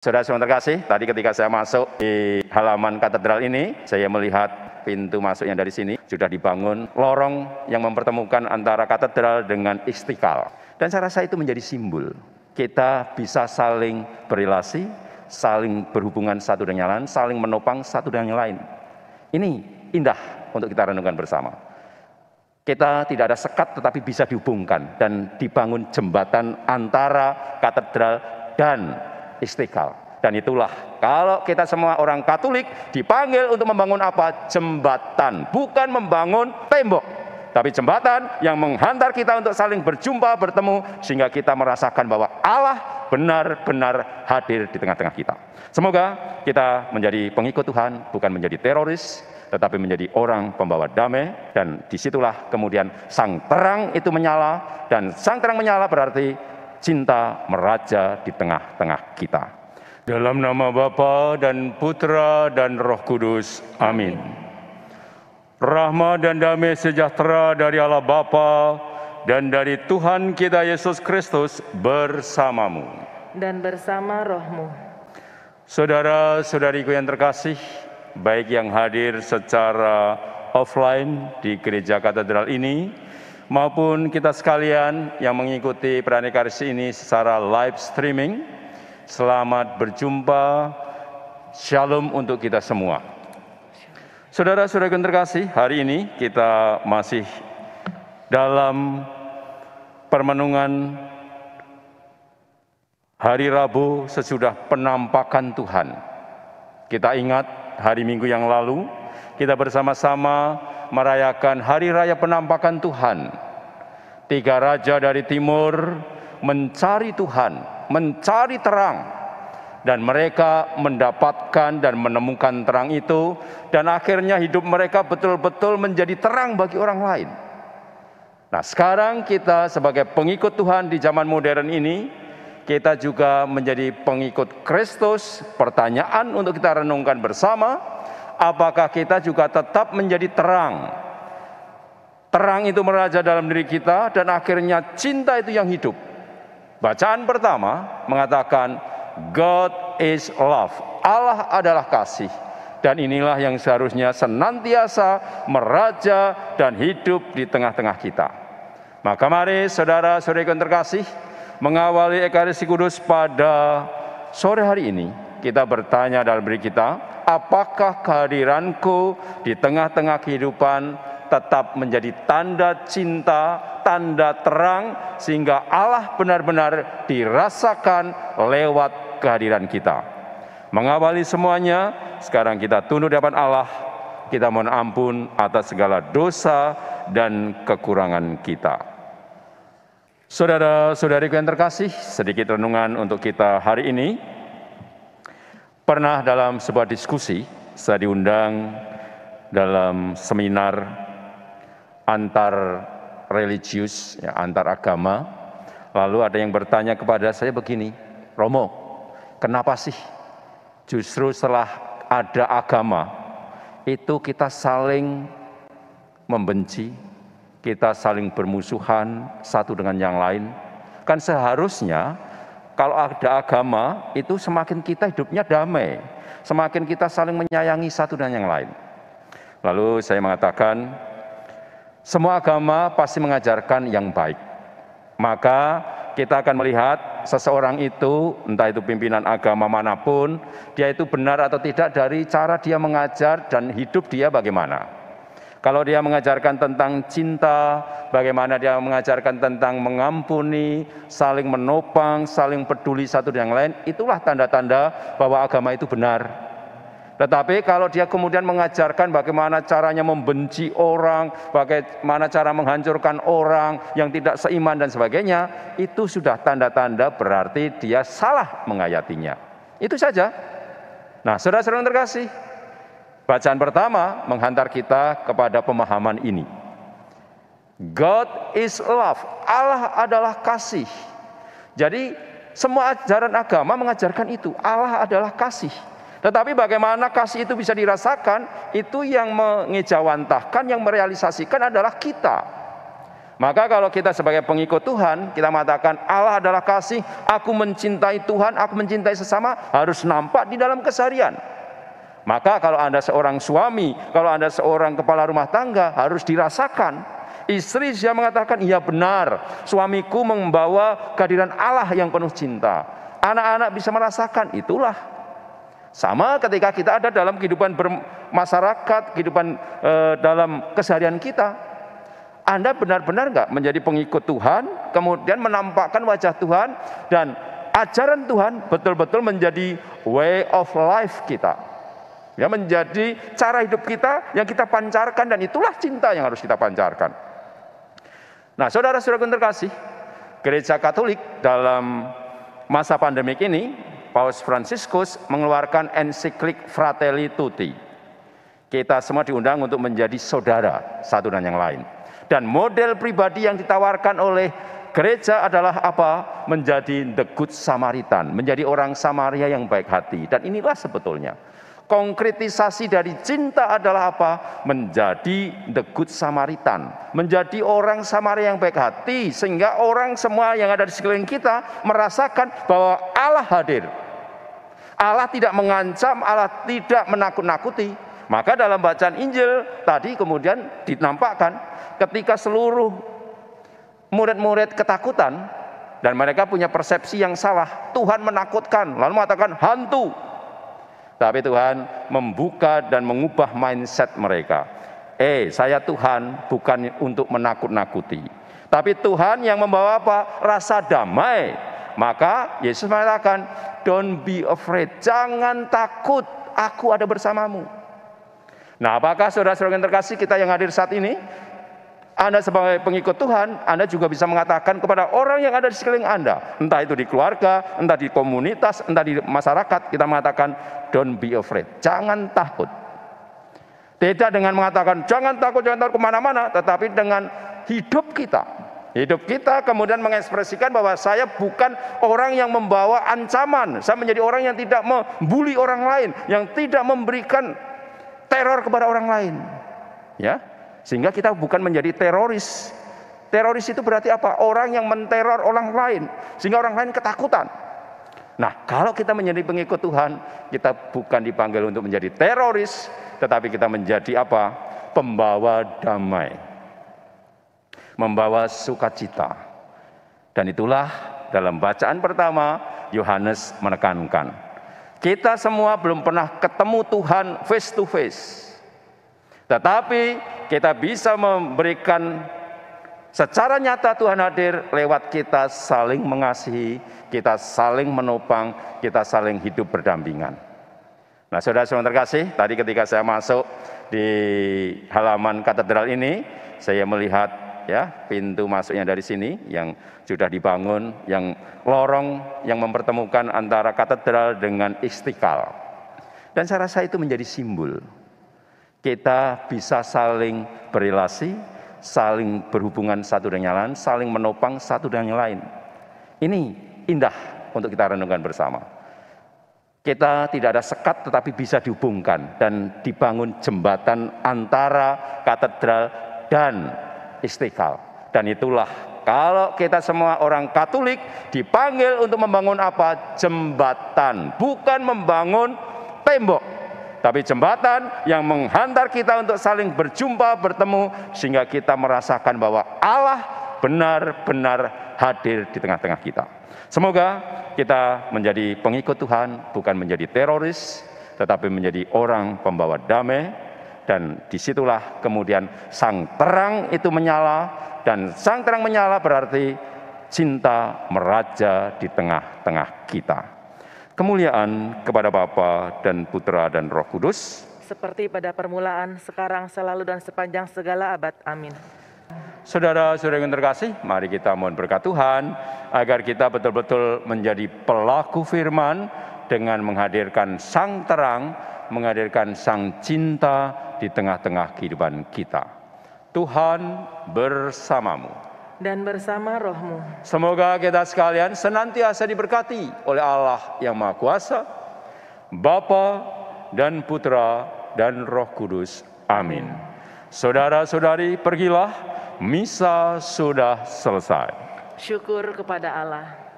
Saudara-saudara terkasih, tadi ketika saya masuk di halaman katedral ini, saya melihat pintu masuknya dari sini sudah dibangun lorong yang mempertemukan antara katedral dengan istiqlal. Dan saya rasa itu menjadi simbol kita bisa saling berrelasi, saling berhubungan satu dengan yang lain, saling menopang satu dengan yang lain. Ini indah untuk kita renungkan bersama. Kita tidak ada sekat tetapi bisa dihubungkan dan dibangun jembatan antara katedral dan istiqlal. Dan itulah kalau kita semua orang Katolik dipanggil untuk membangun apa? Jembatan, bukan membangun tembok. Tapi jembatan yang menghantar kita untuk saling berjumpa, bertemu sehingga kita merasakan bahwa Allah benar-benar hadir di tengah-tengah kita. Semoga kita menjadi pengikut Tuhan, bukan menjadi teroris, tetapi menjadi orang pembawa damai dan disitulah kemudian sang terang itu menyala dan sang terang menyala berarti cinta meraja di tengah-tengah kita. Dalam nama Bapa dan Putra dan Roh Kudus. Amin. Rahmat dan damai sejahtera dari Allah Bapa dan dari Tuhan kita Yesus Kristus bersamamu dan bersama rohmu. Saudara-saudariku yang terkasih, baik yang hadir secara offline di gereja katedral ini maupun kita sekalian yang mengikuti Pranikaris ini secara live streaming. Selamat berjumpa. Shalom untuk kita semua. Saudara-saudara yang terkasih, hari ini kita masih dalam permenungan hari Rabu sesudah penampakan Tuhan. Kita ingat hari Minggu yang lalu kita bersama-sama merayakan Hari Raya Penampakan Tuhan. Tiga raja dari timur mencari Tuhan, mencari terang, dan mereka mendapatkan dan menemukan terang itu, dan akhirnya hidup mereka betul-betul menjadi terang bagi orang lain. Nah, sekarang kita sebagai pengikut Tuhan di zaman modern ini, kita juga menjadi pengikut Kristus. Pertanyaan untuk kita renungkan bersama: apakah kita juga tetap menjadi terang. Terang itu meraja dalam diri kita dan akhirnya cinta itu yang hidup. Bacaan pertama mengatakan God is love. Allah adalah kasih. Dan inilah yang seharusnya senantiasa meraja dan hidup di tengah-tengah kita. Maka mari saudara saudari yang terkasih mengawali Ekaristi Kudus pada sore hari ini. Kita bertanya dalam diri kita, apakah kehadiranku di tengah-tengah kehidupan tetap menjadi tanda cinta, tanda terang, sehingga Allah benar-benar dirasakan lewat kehadiran kita. Mengawali semuanya, sekarang kita tunduk di hadapan Allah, kita mohon ampun atas segala dosa dan kekurangan kita. Saudara-saudariku yang terkasih, sedikit renungan untuk kita hari ini. Pernah dalam sebuah diskusi, saya diundang dalam seminar antar religius, ya, antar agama. Lalu ada yang bertanya kepada saya begini, Romo, kenapa sih justru setelah ada agama, itu kita saling membenci, kita saling bermusuhan satu dengan yang lain. Kan seharusnya kalau ada agama itu semakin kita hidupnya damai, semakin kita saling menyayangi satu dan yang lain. Lalu saya mengatakan semua agama pasti mengajarkan yang baik. Maka kita akan melihat seseorang itu, entah itu pimpinan agama manapun, dia itu benar atau tidak dari cara dia mengajar dan hidup dia bagaimana. Kalau dia mengajarkan tentang cinta, bagaimana dia mengajarkan tentang mengampuni, saling menopang, saling peduli satu dengan lain, itulah tanda-tanda bahwa agama itu benar. Tetapi kalau dia kemudian mengajarkan bagaimana caranya membenci orang, bagaimana cara menghancurkan orang yang tidak seiman dan sebagainya, itu sudah tanda-tanda berarti dia salah mengayatinya. Itu saja. Nah, saudara-saudara terkasih, Bacaan pertama menghantar kita kepada pemahaman ini. God is love. Allah adalah kasih. Jadi semua ajaran agama mengajarkan itu. Allah adalah kasih. Tetapi bagaimana kasih itu bisa dirasakan, itu yang mengejawantahkan, yang merealisasikan adalah kita. Maka kalau kita sebagai pengikut Tuhan, kita mengatakan Allah adalah kasih, aku mencintai Tuhan, aku mencintai sesama, harus nampak di dalam keseharian. Maka kalau Anda seorang suami, kalau Anda seorang kepala rumah tangga harus dirasakan Istri dia mengatakan, iya benar, suamiku membawa kehadiran Allah yang penuh cinta. Anak-anak bisa merasakan, itulah. Sama ketika kita ada dalam kehidupan bermasyarakat, kehidupan e, dalam keseharian kita. Anda benar-benar nggak menjadi pengikut Tuhan, kemudian menampakkan wajah Tuhan, dan ajaran Tuhan betul-betul menjadi way of life kita Ya, menjadi cara hidup kita yang kita pancarkan dan itulah cinta yang harus kita pancarkan. Nah, saudara-saudara yang terkasih, Gereja Katolik dalam masa pandemik ini Paus Franciscus mengeluarkan ensiklik Fratelli Tutti. Kita semua diundang untuk menjadi saudara satu dan yang lain. Dan model pribadi yang ditawarkan oleh gereja adalah apa? Menjadi the good Samaritan, menjadi orang Samaria yang baik hati. Dan inilah sebetulnya konkretisasi dari cinta adalah apa? Menjadi the good Samaritan, menjadi orang Samaria yang baik hati, sehingga orang semua yang ada di sekeliling kita merasakan bahwa Allah hadir. Allah tidak mengancam, Allah tidak menakut-nakuti. Maka dalam bacaan Injil tadi kemudian ditampakkan ketika seluruh murid-murid ketakutan dan mereka punya persepsi yang salah. Tuhan menakutkan, lalu mengatakan hantu, tapi Tuhan membuka dan mengubah mindset mereka. Eh, saya Tuhan bukan untuk menakut-nakuti, tapi Tuhan yang membawa apa? Rasa damai. Maka Yesus mengatakan, "Don't be afraid, jangan takut, aku ada bersamamu." Nah, apakah saudara-saudara yang terkasih kita yang hadir saat ini, anda sebagai pengikut Tuhan, Anda juga bisa mengatakan kepada orang yang ada di sekeliling Anda, entah itu di keluarga, entah di komunitas, entah di masyarakat, kita mengatakan don't be afraid, jangan takut. Tidak dengan mengatakan jangan takut, jangan takut kemana-mana, tetapi dengan hidup kita. Hidup kita kemudian mengekspresikan bahwa saya bukan orang yang membawa ancaman. Saya menjadi orang yang tidak membuli orang lain, yang tidak memberikan teror kepada orang lain. Ya, sehingga kita bukan menjadi teroris. Teroris itu berarti apa? Orang yang menteror orang lain sehingga orang lain ketakutan. Nah, kalau kita menjadi pengikut Tuhan, kita bukan dipanggil untuk menjadi teroris, tetapi kita menjadi apa? Pembawa damai. Membawa sukacita. Dan itulah dalam bacaan pertama Yohanes menekankan. Kita semua belum pernah ketemu Tuhan face to face. Tetapi kita bisa memberikan secara nyata Tuhan hadir lewat kita saling mengasihi, kita saling menopang, kita saling hidup berdampingan. Nah, saudara-saudara terkasih, tadi ketika saya masuk di halaman katedral ini, saya melihat ya pintu masuknya dari sini yang sudah dibangun, yang lorong yang mempertemukan antara katedral dengan istiqlal. Dan saya rasa itu menjadi simbol kita bisa saling berelasi, saling berhubungan satu dengan yang lain, saling menopang satu dengan yang lain. Ini indah untuk kita renungkan bersama. Kita tidak ada sekat tetapi bisa dihubungkan dan dibangun jembatan antara katedral dan istiqlal. Dan itulah kalau kita semua orang Katolik dipanggil untuk membangun apa? Jembatan, bukan membangun tembok tapi jembatan yang menghantar kita untuk saling berjumpa, bertemu, sehingga kita merasakan bahwa Allah benar-benar hadir di tengah-tengah kita. Semoga kita menjadi pengikut Tuhan, bukan menjadi teroris, tetapi menjadi orang pembawa damai. Dan disitulah kemudian sang terang itu menyala, dan sang terang menyala berarti cinta meraja di tengah-tengah kita kemuliaan kepada Bapa dan Putra dan Roh Kudus, seperti pada permulaan, sekarang, selalu, dan sepanjang segala abad. Amin. Saudara-saudara yang terkasih, mari kita mohon berkat Tuhan agar kita betul-betul menjadi pelaku firman dengan menghadirkan sang terang, menghadirkan sang cinta di tengah-tengah kehidupan kita. Tuhan bersamamu dan bersama rohmu. Semoga kita sekalian senantiasa diberkati oleh Allah yang Maha Kuasa, Bapa dan Putra dan Roh Kudus. Amin. Saudara-saudari, pergilah misa sudah selesai. Syukur kepada Allah.